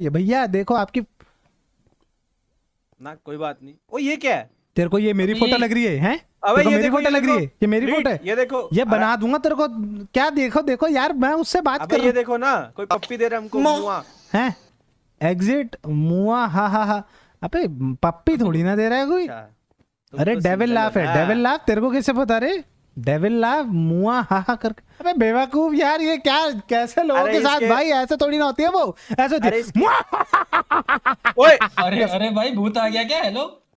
ये भैया देखो आपकी ना कोई बात नहीं ओ ये क्या है तेरे को ये मेरी फोटो लग रही है हैं अबे ये मेरी फोटो लग रही है ये मेरी फोटो है ये देखो ये बना दूंगा तेरे को क्या देखो देखो यार मैं उससे बात कर ये देखो ना कोई पप्पी दे रहा हमको मुआ हैं एग्जिट मुआ हा हा हा अबे पप्पी थोड़ी ना दे रहा है कोई अच्छा, अरे डेविल तो लाफ है डेविल लाफ तेरे को कैसे पता रे डेविल लाफ मुआ हा हा करके अबे बेवकूफ यार ये क्या कैसे लोगों के साथ भाई ऐसे थोड़ी ना होती है वो ऐसे होती है अरे, अरे भाई भूत आ गया क्या हेलो